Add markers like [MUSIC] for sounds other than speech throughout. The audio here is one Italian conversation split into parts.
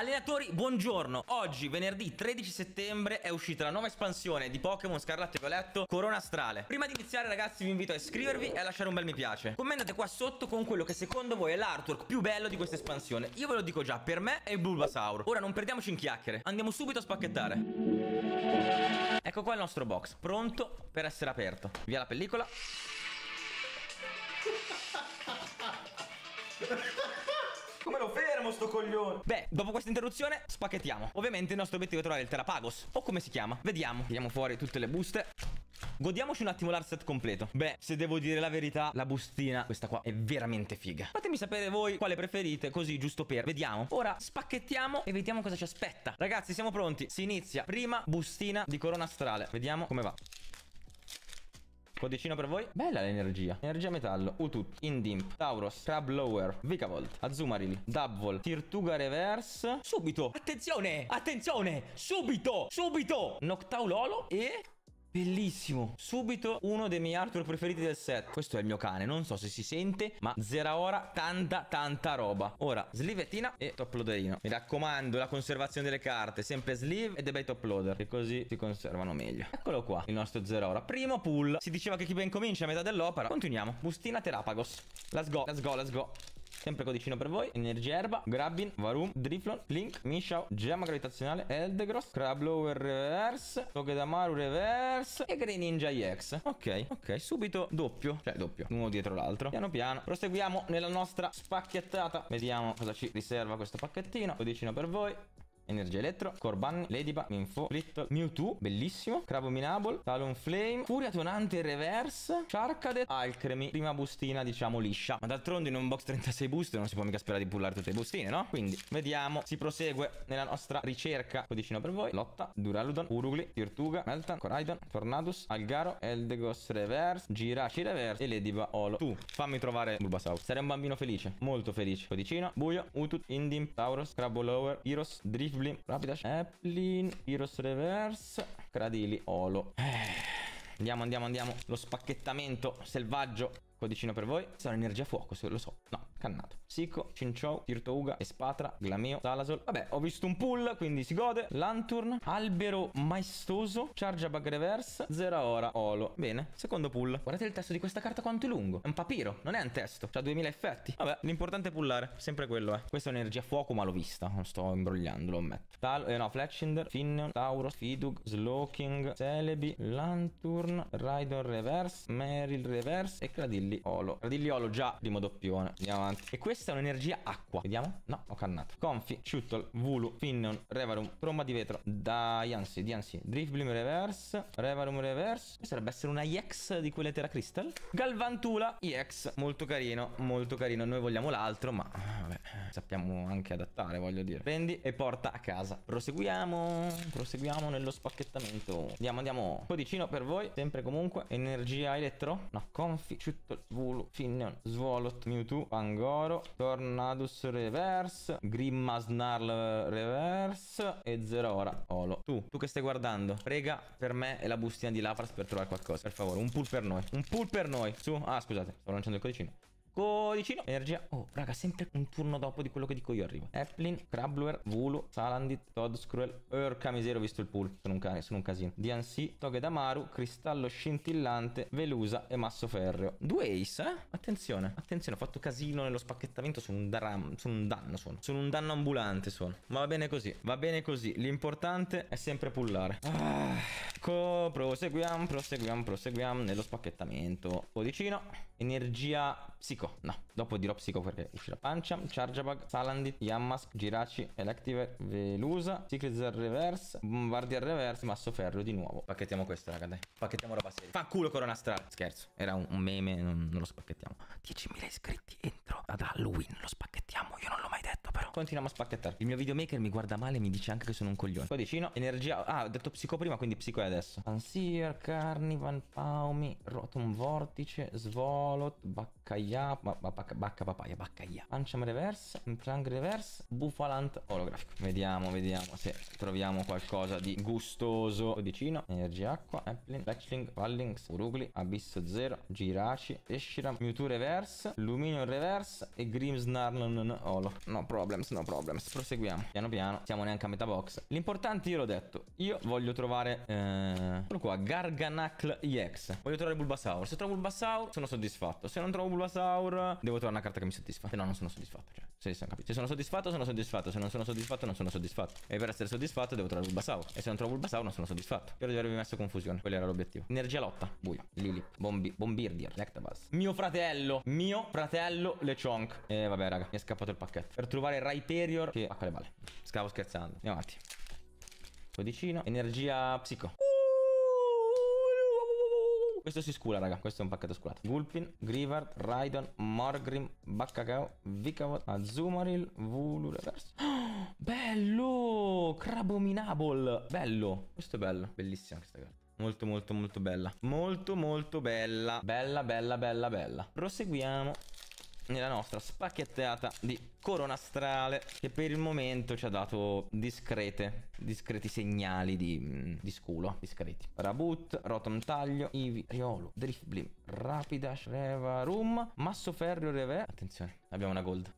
Allenatori, buongiorno. Oggi, venerdì 13 settembre, è uscita la nuova espansione di Pokémon Scarlatto e Violetto, Corona Astrale. Prima di iniziare, ragazzi, vi invito a iscrivervi e a lasciare un bel mi piace. Commentate qua sotto con quello che secondo voi è l'artwork più bello di questa espansione. Io ve lo dico già, per me è il Bulbasaur. Ora non perdiamoci in chiacchiere. Andiamo subito a spacchettare. Ecco qua il nostro box, pronto per essere aperto. Via la pellicola. [LAUGHS] Come lo fermo sto coglione? Beh, dopo questa interruzione spacchettiamo. Ovviamente il nostro obiettivo è trovare il Terapagos. O come si chiama? Vediamo. Tiriamo fuori tutte le buste. Godiamoci un attimo l'arset completo Beh, se devo dire la verità, la bustina, questa qua, è veramente figa Fatemi sapere voi quale preferite, così giusto per Vediamo Ora spacchettiamo e vediamo cosa ci aspetta Ragazzi, siamo pronti Si inizia prima bustina di corona astrale Vediamo come va Codicino per voi. Bella l'energia. Energia metallo. Utut. Indimp. Tauros. Crablower. Vicavolt. Azumaril. Dabvol. Tirtuga reverse. Subito. Attenzione. Attenzione. Subito. Subito. Noctaulolo. E... Bellissimo Subito uno dei miei artwork preferiti del set Questo è il mio cane Non so se si sente Ma zera ora Tanta tanta roba Ora slivettina e top loaderino Mi raccomando la conservazione delle carte Sempre sleeve e dei bei top loader Che così si conservano meglio Eccolo qua Il nostro zera ora Primo pull Si diceva che chi ben comincia a metà dell'opera Continuiamo Bustina Terapagos Let's go Let's go Let's go Sempre codicino per voi. Energia erba, Grabbin, Varum, Driflon, Link, Mishao, Gemma gravitazionale, Eldegross, Crablower Reverse, Togedamaru Reverse e Greninja EX. Ok, ok, subito doppio, cioè doppio, uno dietro l'altro. Piano piano, proseguiamo nella nostra spacchettata Vediamo cosa ci riserva questo pacchettino. Codicino per voi. Energia Elettro, Corban, Lediba, Info, Flit, Mewtwo, bellissimo, Cravominable, Talonflame, Furia Tonante Reverse, Sharkadet, Alcremi, prima bustina diciamo liscia. Ma d'altronde in un box 36 boost non si può mica sperare di pullare tutte le bustine, no? Quindi vediamo, si prosegue nella nostra ricerca. Codicino per voi, Lotta, Duraludon, Urugli, Tirtuga, Meltan, Coraidon, Tornadus, Algaro, Eldegos Reverse, Giraci Reverse e Lediba Olo. Tu fammi trovare Bulbasaur. Sarei un bambino felice, molto felice. Codicino, Buio, Utut, Indim, Tauros, Lower, Iros, Drift Ghibli, Rapida, Applin, Virus Reverse, Cradili, Olo. Eh. Andiamo, andiamo, andiamo. Lo spacchettamento selvaggio. Codicino per voi. Sarà energia fuoco, se lo so. No, Cannato. Sico, Cinciou, Tirtouga, Espatra, Glameo, Salasol. Vabbè, ho visto un pull, quindi si gode. Lanturn, Albero Maestoso, Charge Bug Reverse, Zeraora, Olo. Bene, secondo pull. Guardate il testo di questa carta quanto è lungo. È un papiro, non è un testo. C'ha 2000 effetti. Vabbè, l'importante è pullare, sempre quello, eh. Questa è un'energia fuoco, ma l'ho vista. Non sto imbrogliando, lo ammetto. Tal, eh no, Fletchinder, Finneon, Tauros, Fidug, Slowking, Celebi, Lanturn, Raidon Reverse, Meryl Reverse e Cradilli Olo. Cradilli Olo già primo doppione. Andiamo avanti avanti. E questa è un'energia acqua. Vediamo? No, ho cannato. Confi, Shuttle, Vulu, Finneon, Revarum, Tromba di Vetro, Diancy, Diancy, Drift Bloom Reverse, Revarum Reverse. Questa dovrebbe essere una EX di quelle Terra Crystal. Galvantula EX, molto carino, molto carino. Noi vogliamo l'altro, ma vabbè, sappiamo anche adattare, voglio dire. Prendi e porta a casa. Proseguiamo, proseguiamo nello spacchettamento. Andiamo, andiamo. Codicino per voi, sempre comunque. Energia elettro. No, Confi, Shuttle, Vulu, Finneon, Svolot, Mewtwo, Fango. Goro, Tornadus reverse, Grimma Snarl reverse e Zerora Olo. Tu, tu che stai guardando, prega per me e la bustina di Lapras per trovare qualcosa, per favore. Un pull per noi, un pull per noi. Su, ah scusate, stavo lanciando il codicino. Codicino, energia. Oh, raga, sempre un turno dopo di quello che dico io arrivo Eplin, Crabbler Vulu, Salandit, Todd, Scruel. Urca miseria, ho visto il pool. Sono un, sono un casino. DNC, Togedamaru, Cristallo Scintillante, Velusa e Masso Ferreo. Due ace, eh? Attenzione, attenzione, ho fatto casino nello spacchettamento. Sono un, dram- sono un danno, sono. Sono un danno ambulante, sono. Ma va bene così, va bene così. L'importante è sempre pullare. Ah, proseguiamo, proseguiamo, proseguiamo nello spacchettamento. Codicino, energia psicologica psico. No, dopo dirò psico perché uscirà pancia. Chargeabug, Salandit, Yammask, Giraci, Electiver, Velusa, Secret Reverse, Bombardier Reverse, Masso Ferro di nuovo. Pacchettiamo questo, raga, dai. Pacchettiamo roba seria. Fa culo Corona Strada. Scherzo, era un meme, non, non lo spacchettiamo. 10.000 iscritti entro ad Halloween, lo spacchettiamo, io non l'ho mai detto però. Continuiamo a spacchettare. Il mio videomaker mi guarda male e mi dice anche che sono un coglione. Codicino, energia... Ah, ho detto psico prima, quindi psico è adesso. Panseer, Carnivan, Paumi, Rotom Vortice, Svolot, Bacca. Baccaia, bacca, papaya, baccaia. Anciam reverse, Prang reverse, Bufalant olografico. Vediamo, vediamo se troviamo qualcosa di gustoso. Codicino, energia acqua, Applin, Fletchling, Pallings, Urugli, Abisso 0, Giraci, Eshiram, Mewtwo reverse, Luminion reverse e Grimmsnarl olo. No problems, no problems. Proseguiamo. Piano piano, siamo neanche a metà box. L'importante io l'ho detto, io voglio trovare... Eh, qua, Garganacle EX. Voglio trovare Bulbasaur. Se trovo Bulbasaur sono soddisfatto. Se non trovo Bulbasaur Bulbasaur. Devo trovare una carta che mi soddisfa. Se eh, no, non sono soddisfatto. Cioè, se, sono se sono soddisfatto, sono soddisfatto. Se non sono soddisfatto, non sono soddisfatto. E per essere soddisfatto, devo trovare Bulbasaur. E se non trovo Bulbasaur, non sono soddisfatto. Credo di avervi messo confusione. Quello era l'obiettivo. Energia lotta. Buio. Lilip. Bombi Bombardier. Lectabuzz. Mio fratello. Mio fratello Lechonk. E vabbè, raga. Mi è scappato il pacchetto. Per trovare Rhyperior. Che. Pacca le balle. Scavo scherzando. Andiamo avanti. Codicino. Energia psico. Uh! Questo si scula, raga. Questo è un pacchetto sculato. Gulpin, Grivard, Raidon, Morgrim, Baccagao, Vicavot, Azumaril, Vulur. Oh, [GASPS] bello! Crabominable! Bello! Questo è bello. Bellissima questa carta. Molto molto molto bella Molto molto bella Bella bella bella bella Proseguiamo nella nostra spacchettata di corona astrale che per il momento ci ha dato discrete, discreti segnali di, mm, di sculo, discreti. Rabut, Rotom Taglio, Ivi, Riolo, Driftblim, Rapida, Shreva, Room, Massoferrio, Reve. Attenzione, abbiamo una gold.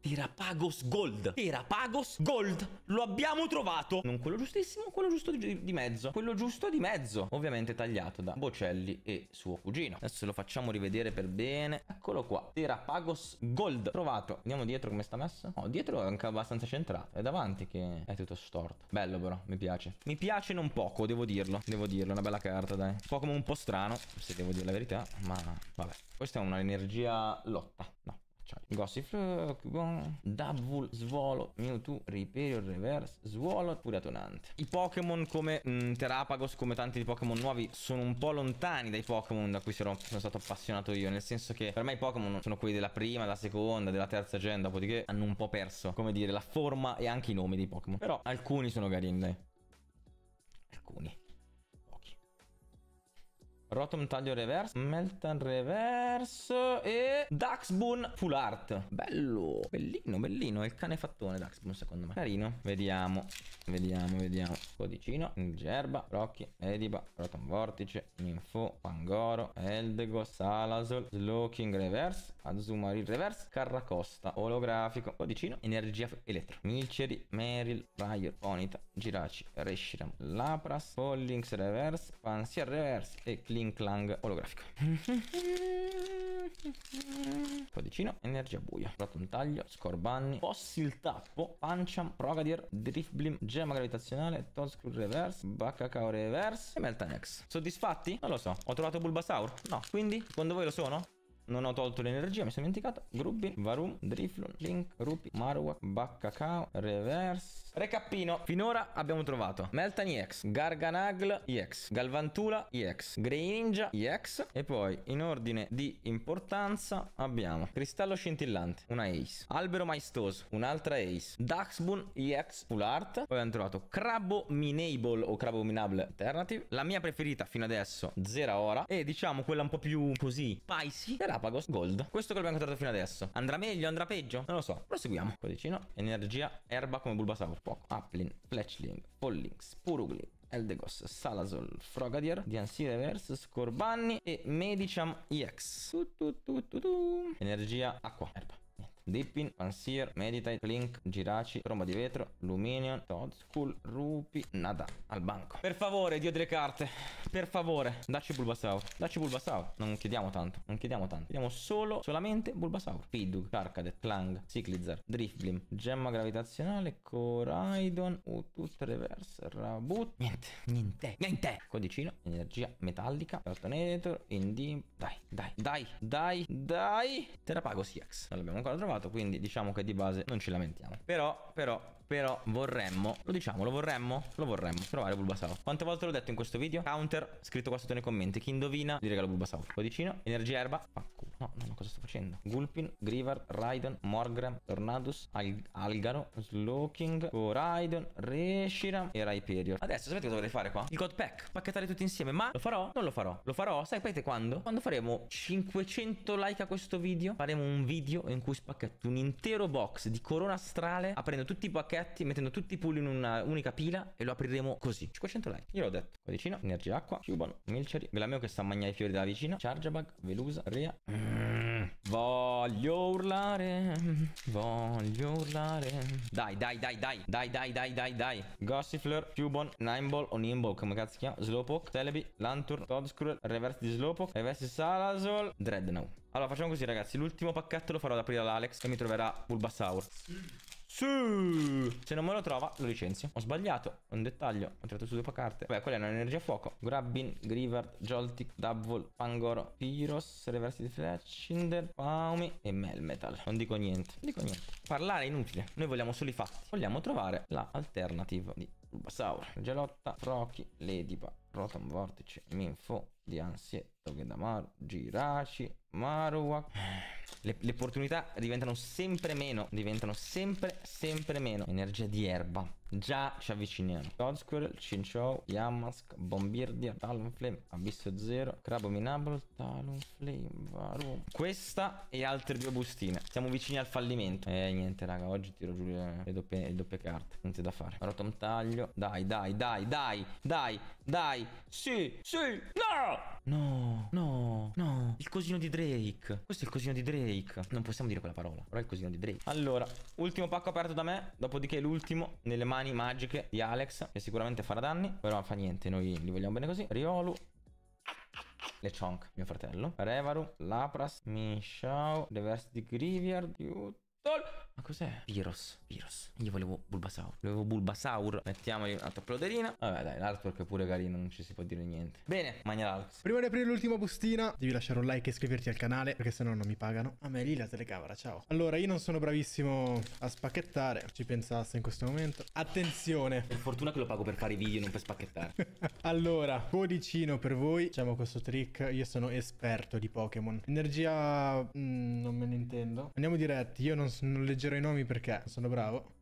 Terapagos Gold Terapagos Gold Lo abbiamo trovato Non quello giustissimo Quello giusto di, di, mezzo Quello giusto di mezzo Ovviamente tagliato da Bocelli e suo cugino Adesso lo facciamo rivedere per bene Eccolo qua Terapagos Gold Trovato Andiamo dietro come sta messa Oh dietro è anche abbastanza centrato È davanti che è tutto storto Bello però Mi piace Mi piace non poco Devo dirlo Devo dirlo Una bella carta dai Un po' come un po' strano Se devo dire la verità Ma vabbè Questa è un'energia lotta No acciaio. Gossip, Double, Svolo, Mewtwo, Riperior, Reverse, Svolo, pure Atonante. I Pokémon come mh, mm, Terapagos, come tanti Pokémon nuovi, sono un po' lontani dai Pokémon da cui sono, sono stato appassionato io, nel senso che per me i Pokémon sono quelli della prima, della seconda, della terza gen, dopodiché hanno un po' perso, come dire, la forma e anche i nomi dei Pokémon. Però alcuni sono carini, Alcuni. Rotom taglio reverse, Meltan reverse e Daxboon full art. Bello, bellino, bellino. È il cane fattone Daxboon secondo me. Carino. Vediamo, vediamo, vediamo. Codicino, Gerba, Rocky, Ediba, Rotom vortice, Ninfo, Pangoro, Eldego, Salasol, Slowking reverse, Azumarill reverse, Carracosta, olografico, codicino, energia elettro, Milceri, Meryl, Raior, Onita, Giraci, Reshiram, Lapras, Pollings reverse, Pansia reverse e Clean Linklang olografico. [LAUGHS] Codicino, energia buia. Provato un taglio, scorbanni, fossil tappo, panciam, progadier, driftblim, gemma gravitazionale, tollscrew reverse, baccacao reverse e meltanex. Soddisfatti? Non lo so. Ho trovato Bulbasaur? No. Quindi, secondo voi lo sono? Non ho tolto l'energia, mi sono dimenticato. Grubbin, Varum, Driflon, Link, Rupi, Marowak, Baccacao, Reverse. Recappino. Finora abbiamo trovato Meltan EX, Garganagl EX, Galvantula EX, Grey Ninja EX e poi in ordine di importanza abbiamo Cristallo Scintillante, una Ace, Albero Maestoso, un'altra Ace, Daxboon EX Full Art, poi abbiamo trovato Crabbo Minable o Crabbo Minable Alternative, la mia preferita fino adesso, Zera Ora e diciamo quella un po' più così spicy era Galapagos Gold. Questo che abbiamo incontrato fino adesso. Andrà meglio, andrà peggio? Non lo so. Proseguiamo. Codicino, energia, erba come Bulbasaur. Poco. Applin, Fletchling, Pollinx, Puruglin, Eldegoss, Salazol, Frogadier, Diancy Reverse, Scorbanni e Mediciam EX. Tu, tu, tu, Energia, acqua, erba. Dippin, Pansier, Meditate, Clink, Giraci, Tromba di Vetro, Luminion, Todd, Skull, Rupi, Nada, al banco. Per favore, dio delle carte, per favore, dacci Bulbasaur, dacci Bulbasaur. Non chiediamo tanto, non chiediamo tanto, chiediamo solo, solamente Bulbasaur. Pidug, Carcadet, Clang, Ciclizar, Drifblim, Gemma Gravitazionale, Coraidon, Utut, Reverse, Rabut, niente, niente, niente. Codicino, Energia Metallica, Cartonator, Indim, dai, dai, dai, dai, dai, Terapago Siax. Non l'abbiamo ancora trovato quindi diciamo che di base non ci lamentiamo. Però, però, però vorremmo Lo diciamo, lo vorremmo? Lo vorremmo Trovare Bulbasaur Quante volte l'ho detto in questo video? Counter Scritto qua sotto nei commenti Chi indovina Gli regalo Bulbasaur Codicino Energia erba Facco No, no, cosa sto facendo? Gulpin Grivar Raidon Morgram Tornadus Al Algaro Slowking Coraidon Reshiram E Rhyperior Adesso sapete cosa dovrei fare qua? Il God Pack Pacchettare tutti insieme Ma lo farò? Non lo farò Lo farò? Sapete quando? Quando faremo 500 like a questo video Faremo un video in cui spacchetto un intero box di corona astrale Aprendo tutti i pacchetti pacchetti, mettendo tutti i pool in una unica pila e lo apriremo così. 500 like. Io l'ho detto. Codicino, energia acqua, Cubon, milcery Velameo che sta a mangiare i fiori della vicina, Chargeabug, Velusa, Rea. Mm, voglio urlare, voglio urlare. Dai, dai, dai, dai, dai, dai, dai, dai, dai. Gossifleur, Cubon, Nineball o Nimble, come cazzo si chiama? Slowpoke, Telebi, Lantern Todscruel, Reverse di Slowpoke, Reverse di Salazol, Dreadnought. Allora facciamo così ragazzi L'ultimo pacchetto lo farò ad aprire all'Alex Che mi troverà Bulbasaur sì. Se non me lo trova, lo licenzio. Ho sbagliato. Un dettaglio. Ho tirato su due carte. Vabbè, quella è un'energia fuoco. Grabbin, Grivard, Joltik, Double, Pangoro, Pyros, Reversi di Fletchinder, Paumi e Melmetal. Non dico niente. Non dico niente. Parlare è inutile. Noi vogliamo solo i fatti. Vogliamo trovare la alternative di Bulbasaur. Gelotta, Frochi, Lediba, Rotom Vortice, Minfo, di ansie, Togedamaru, giraci, Maruwa. Le, le, opportunità diventano sempre meno, diventano sempre, sempre meno. Energia di erba. Già ci avviciniamo. God Squirrel, Chinchou, Yamask, Bombardia, Talonflame, Abisso Zero, Crab Crabominable, Talonflame, Varum. Questa e altre due bustine. Siamo vicini al fallimento. Eh, niente, raga, oggi tiro giù le, le, doppie, le doppie carte. Niente da fare. Rotom taglio. Dai, dai, dai, dai, dai, dai. Sì, sì, no! No! No, no, Il cosino di Drake. Questo è il cosino di Drake. Non possiamo dire quella parola. Però è il cosino di Drake. Allora, ultimo pacco aperto da me. Dopodiché l'ultimo nelle mani magiche di Alex. Che sicuramente farà danni. Però fa niente. Noi li vogliamo bene così. Riolu. Le Chonk, mio fratello. Revaru. Lapras. Minshao. Reverse di Graveyard. Yutol. Ma cos'è? Virus. Virus. Io volevo Bulbasaur. Volevo Bulbasaur. Mettiamogli un'altra plauderina. Vabbè, dai, l'artwork è pure carino, non ci si può dire niente. Bene, Magnalux. Prima di aprire l'ultima bustina, devi lasciare un like e iscriverti al canale, perché se no non mi pagano. A me lì la telecamera, ciao. Allora, io non sono bravissimo a spacchettare. Ci pensasse in questo momento. Attenzione. Per fortuna che lo pago per fare i video, non per spacchettare. [LAUGHS] allora, codicino per voi. Facciamo questo trick. Io sono esperto di Pokémon. Energia... Mm, non me ne intendo. Andiamo diretti. Io non, non leggerò leggerò i nomi perché sono bravo.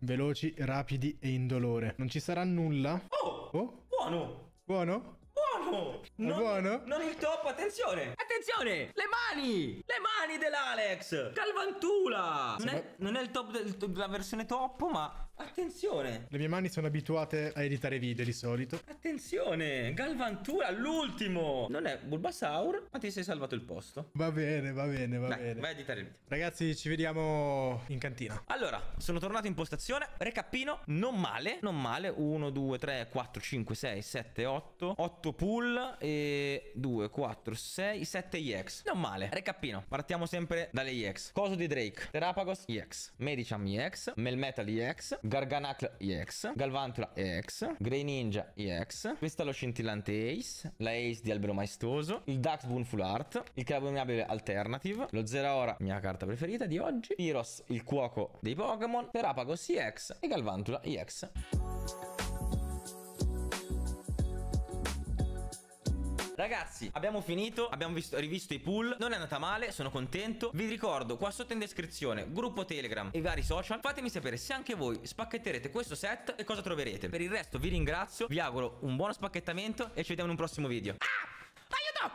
Veloci, rapidi e indolore. Non ci sarà nulla. Oh! oh? Buono! Buono? Buono! Non, buono? Non il top, attenzione! Attenzione! Le mani! Le mani dell'Alex! Calvantula! Non è, non è, il top la versione top, ma Attenzione! Le mie mani sono abituate a editare video di solito. Attenzione! Galvantura, l'ultimo! Non è Bulbasaur, ma ti sei salvato il posto. Va bene, va bene, va Dai, bene. Vai a editare il video. Ragazzi, ci vediamo in cantina. Allora, sono tornato in postazione. Recappino, non male. Non male. 1, 2, 3, 4, 5, 6, 7, 8. 8 pull e 2, 4, 6, 7 EX. Non male. Recappino, partiamo sempre dalle EX. Coso di Drake. Terapagos EX. Medicham EX. Melmetal EX. Garganatla EX, Galvantula EX, Grey Ninja EX, Cristallo Scintillante Ace, la Ace di Albero Maestoso, il Daxboon Full Art, il Crabomiabile Alternative, lo Zeraora, mia carta preferita di oggi, Pyros, il cuoco dei Pokémon, Terapagos EX e Galvantula EX. ragazzi abbiamo finito Abbiamo visto, rivisto i pool Non è andata male sono contento Vi ricordo qua sotto in descrizione Gruppo Telegram e vari social Fatemi sapere se anche voi spacchetterete questo set E cosa troverete Per il resto vi ringrazio Vi auguro un buono spacchettamento E ci vediamo in un prossimo video ah!